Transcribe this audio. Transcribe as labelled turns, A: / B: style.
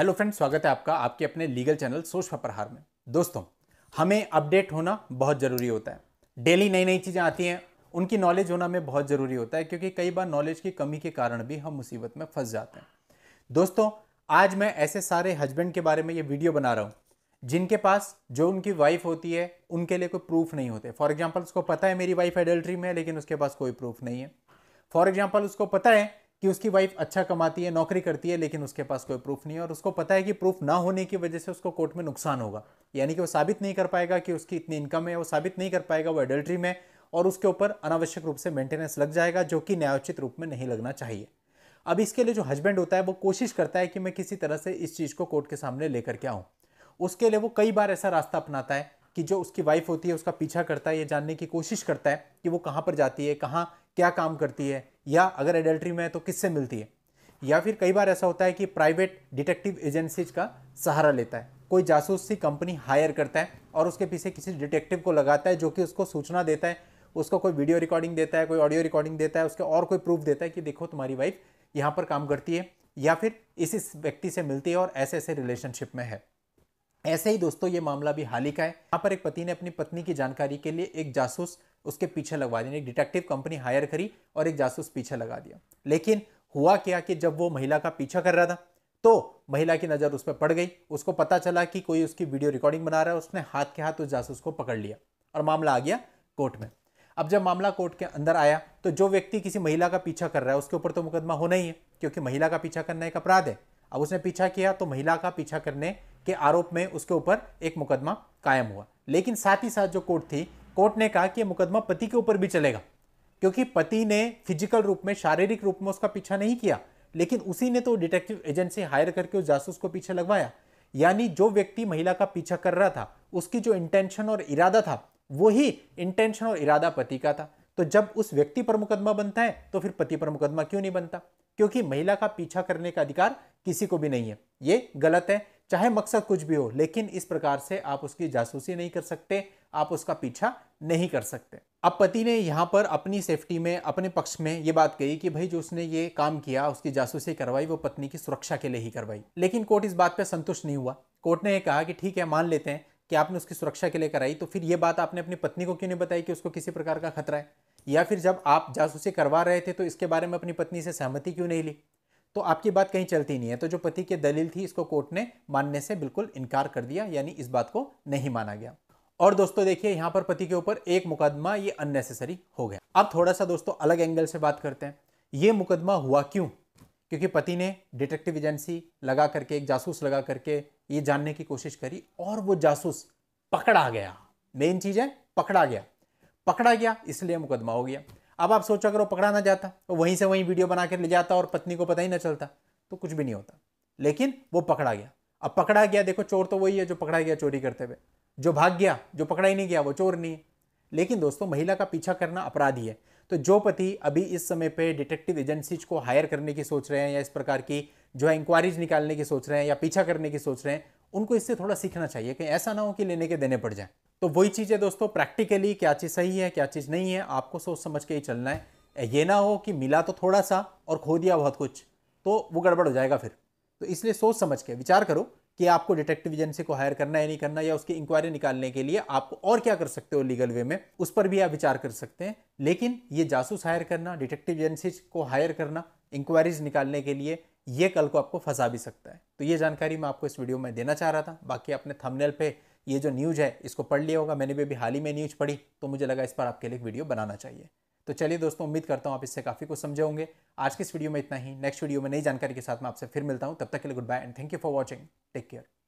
A: hello friend स्वागत है आपका आपके अपने लीगल चैनल सोच प्रहार में दोस्तों हमें अपडेट होना बहुत ज़रूरी होता है डेली नई नई चीज़ें आती हैं उनकी नॉलेज होना हमें बहुत ज़रूरी होता है क्योंकि कई बार नॉलेज की कमी के कारण भी हम मुसीबत में फंस जाते हैं दोस्तों आज मैं ऐसे सारे हस्बैंड के बारे में ये वीडियो बना रहा हूँ जिनके पास जो उनकी वाइफ होती है उनके लिए कोई प्रूफ नहीं होते फॉर एग्जाम्पल उसको पता है मेरी वाइफ एडल्ट्री में है लेकिन उसके पास कोई प्रूफ नहीं है फॉर एग्जाम्पल उसको पता है कि उसकी वाइफ अच्छा कमाती है नौकरी करती है लेकिन उसके पास कोई प्रूफ नहीं है और उसको पता है कि प्रूफ ना होने की वजह से उसको कोर्ट में नुकसान होगा यानी कि वो साबित नहीं कर पाएगा कि उसकी इतनी इनकम है वो साबित नहीं कर पाएगा वो एडल्ट्री में और उसके ऊपर अनावश्यक रूप से मेंटेनेंस लग जाएगा जो कि न्यायोचित रूप में नहीं लगना चाहिए अब इसके लिए जो हस्बैंड होता है वो कोशिश करता है कि मैं किसी तरह से इस चीज़ को कोर्ट के सामने लेकर के आऊँ उसके लिए वो कई बार ऐसा रास्ता अपनाता है कि जो उसकी वाइफ होती है उसका पीछा करता है ये जानने की कोशिश करता है कि वो कहाँ पर जाती है कहाँ क्या काम करती है या अगर एडल्ट्री में है तो किससे मिलती है या फिर कई बार ऐसा होता है कि प्राइवेट डिटेक्टिव एजेंसीज का सहारा लेता है कोई जासूस सी कंपनी हायर करता है और उसके पीछे किसी डिटेक्टिव को लगाता है जो कि उसको सूचना देता है उसको कोई वीडियो रिकॉर्डिंग देता है कोई ऑडियो रिकॉर्डिंग देता है उसके और कोई प्रूफ देता है कि देखो तुम्हारी वाइफ यहाँ पर काम करती है या फिर इस इस व्यक्ति से मिलती है और ऐसे ऐसे रिलेशनशिप में है ऐसे ही दोस्तों ये मामला भी हाल ही का है यहाँ पर एक पति ने अपनी पत्नी की जानकारी के लिए एक जासूस उसके पीछे लगवा दिया डिटेक्टिव कंपनी हायर करी और एक जासूस पीछे लगा दिया लेकिन हुआ क्या कि जब वो महिला का पीछा कर रहा था तो महिला की नज़र उस पर पड़ गई उसको पता चला कि कोई उसकी वीडियो रिकॉर्डिंग बना रहा है उसने हाथ के हाथ उस जासूस को पकड़ लिया और मामला आ गया कोर्ट में अब जब मामला कोर्ट के अंदर आया तो जो व्यक्ति किसी महिला का पीछा कर रहा है उसके ऊपर तो मुकदमा होना ही है क्योंकि महिला का पीछा करना एक अपराध है अब उसने पीछा किया तो महिला का पीछा करने के आरोप में उसके ऊपर एक मुकदमा कायम हुआ लेकिन साथ ही साथ जो कोर्ट थी कोर्ट ने कहा कि यह मुकदमा पति के ऊपर भी चलेगा क्योंकि पति ने फिजिकल रूप में शारीरिक रूप में उसका पीछा नहीं किया लेकिन उसी ने तो डिटेक्टिव एजेंसी हायर करके उस जासूस को पीछे लगवाया यानी जो व्यक्ति महिला का पीछा कर रहा था उसकी जो इंटेंशन और इरादा था वही इंटेंशन और इरादा पति का था तो जब उस व्यक्ति पर मुकदमा बनता है तो फिर पति पर मुकदमा क्यों नहीं बनता क्योंकि महिला का पीछा करने का अधिकार किसी को भी नहीं है ये गलत है चाहे मकसद कुछ भी हो लेकिन इस प्रकार से आप उसकी जासूसी नहीं कर सकते आप उसका पीछा नहीं कर सकते अब पति ने यहाँ पर अपनी सेफ्टी में अपने पक्ष में ये बात कही कि भाई जो उसने ये काम किया उसकी जासूसी करवाई वो पत्नी की सुरक्षा के लिए ही करवाई लेकिन कोर्ट इस बात पर संतुष्ट नहीं हुआ कोर्ट ने यह कहा कि ठीक है मान लेते हैं कि आपने उसकी सुरक्षा के लिए कराई तो फिर ये बात आपने अपनी पत्नी को क्यों नहीं बताई कि उसको किसी प्रकार का खतरा है या फिर जब आप जासूसी करवा रहे थे तो इसके बारे में अपनी पत्नी से सहमति क्यों नहीं ली तो आपकी बात कहीं चलती नहीं है तो जो पति की दलील थी इसको कोर्ट ने मानने से बिल्कुल इनकार कर दिया यानी इस बात को नहीं माना गया और दोस्तों देखिए यहां पर पति के ऊपर एक मुकदमा ये अननेसेसरी हो गया अब थोड़ा सा दोस्तों अलग एंगल से बात करते हैं ये मुकदमा हुआ क्यों क्योंकि पति ने डिटेक्टिव एजेंसी लगा करके एक जासूस लगा करके ये जानने की कोशिश करी और वो जासूस पकड़ा गया मेन चीज़ है पकड़ा गया पकड़ा गया इसलिए मुकदमा हो गया अब आप सोचो अगर वो पकड़ा ना जाता तो वहीं से वहीं वीडियो बना ले जाता और पत्नी को पता ही ना चलता तो कुछ भी नहीं होता लेकिन वो पकड़ा गया अब पकड़ा गया देखो चोर तो वही है जो पकड़ा गया चोरी करते हुए जो भाग गया जो पकड़ा ही नहीं गया वो चोर नहीं है लेकिन दोस्तों महिला का पीछा करना अपराध ही है तो जो पति अभी इस समय पे डिटेक्टिव एजेंसीज को हायर करने की सोच रहे हैं या इस प्रकार की जो है इंक्वायरीज निकालने की सोच रहे हैं या पीछा करने की सोच रहे हैं उनको इससे थोड़ा सीखना चाहिए कि ऐसा ना हो कि लेने के देने पड़ जाए तो वही चीज़ है दोस्तों प्रैक्टिकली क्या चीज़ सही है क्या चीज़ नहीं है आपको सोच समझ के ही चलना है ये ना हो कि मिला तो थोड़ा सा और खो दिया बहुत कुछ तो वो गड़बड़ हो जाएगा फिर तो इसलिए सोच समझ के विचार करो कि आपको डिटेक्टिव एजेंसी को हायर करना है नहीं करना या उसकी इंक्वायरी निकालने के लिए आप और क्या कर सकते हो लीगल वे में उस पर भी आप विचार कर सकते हैं लेकिन ये जासूस हायर करना डिटेक्टिव एजेंसी को हायर करना इंक्वायरीज निकालने के लिए ये कल को आपको फंसा भी सकता है तो ये जानकारी मैं आपको इस वीडियो में देना चाह रहा था बाकी अपने थमनेल पर ये जो न्यूज है इसको पढ़ लिया होगा मैंने भी अभी हाल ही में न्यूज पढ़ी तो मुझे लगा इस पर आपके लिए वीडियो बनाना चाहिए तो चलिए दोस्तों उम्मीद करता हूँ आप इससे काफ़ी कुछ समझे होंगे आज के इस वीडियो में इतना ही नेक्स्ट वीडियो में नई जानकारी के साथ मैं आपसे फिर मिलता हूँ तब तक के लिए goodbye and thank you for watching take care